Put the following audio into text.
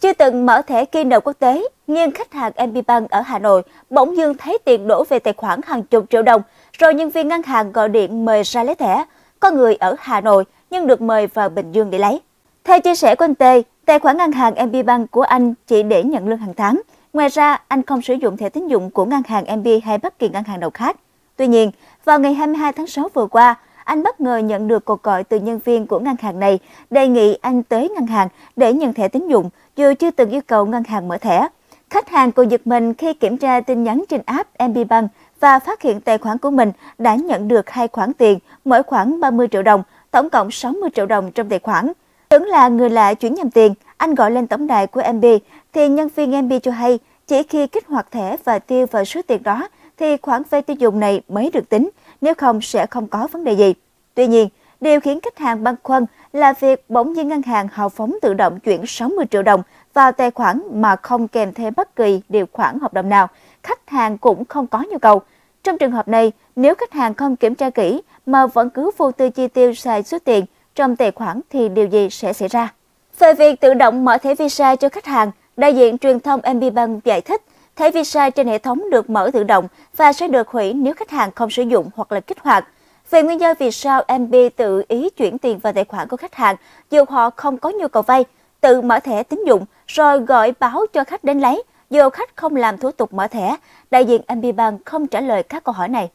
Chưa từng mở thẻ kia nợ quốc tế, nhưng khách hàng MB Bank ở Hà Nội bỗng dưng thấy tiền đổ về tài khoản hàng chục triệu đồng, rồi nhân viên ngân hàng gọi điện mời ra lấy thẻ. Có người ở Hà Nội nhưng được mời vào Bình Dương để lấy. Theo chia sẻ của anh Tê, tài khoản ngân hàng MB Bank của anh chỉ để nhận lương hàng tháng. Ngoài ra, anh không sử dụng thẻ tín dụng của ngân hàng MB hay bất kỳ ngân hàng nào khác. Tuy nhiên, vào ngày 22 tháng 6 vừa qua, anh bất ngờ nhận được cuộc gọi từ nhân viên của ngân hàng này, đề nghị anh tới ngân hàng để nhận thẻ tín dụng, dù chưa từng yêu cầu ngân hàng mở thẻ. Khách hàng còn giật mình khi kiểm tra tin nhắn trên app MB Bank và phát hiện tài khoản của mình đã nhận được hai khoản tiền, mỗi khoảng 30 triệu đồng, tổng cộng 60 triệu đồng trong tài khoản. Tưởng là người lạ chuyển nhầm tiền, anh gọi lên tổng đài của MB, thì nhân viên MB cho hay chỉ khi kích hoạt thẻ và tiêu vào số tiền đó thì khoản vay tiêu dùng này mới được tính nếu không sẽ không có vấn đề gì. Tuy nhiên, điều khiến khách hàng băn khoăn là việc bỗng nhiên ngân hàng hào phóng tự động chuyển 60 triệu đồng vào tài khoản mà không kèm theo bất kỳ điều khoản hợp đồng nào, khách hàng cũng không có nhu cầu. Trong trường hợp này, nếu khách hàng không kiểm tra kỹ mà vẫn cứ vô tư chi tiêu xài số tiền trong tài khoản thì điều gì sẽ xảy ra? Về việc tự động mở thẻ visa cho khách hàng, đại diện truyền thông MB Bank giải thích Thẻ visa trên hệ thống được mở tự động và sẽ được hủy nếu khách hàng không sử dụng hoặc là kích hoạt. Về nguyên do vì sao MB tự ý chuyển tiền vào tài khoản của khách hàng dù họ không có nhu cầu vay, tự mở thẻ tín dụng rồi gọi báo cho khách đến lấy, dù khách không làm thủ tục mở thẻ, đại diện MB Bank không trả lời các câu hỏi này.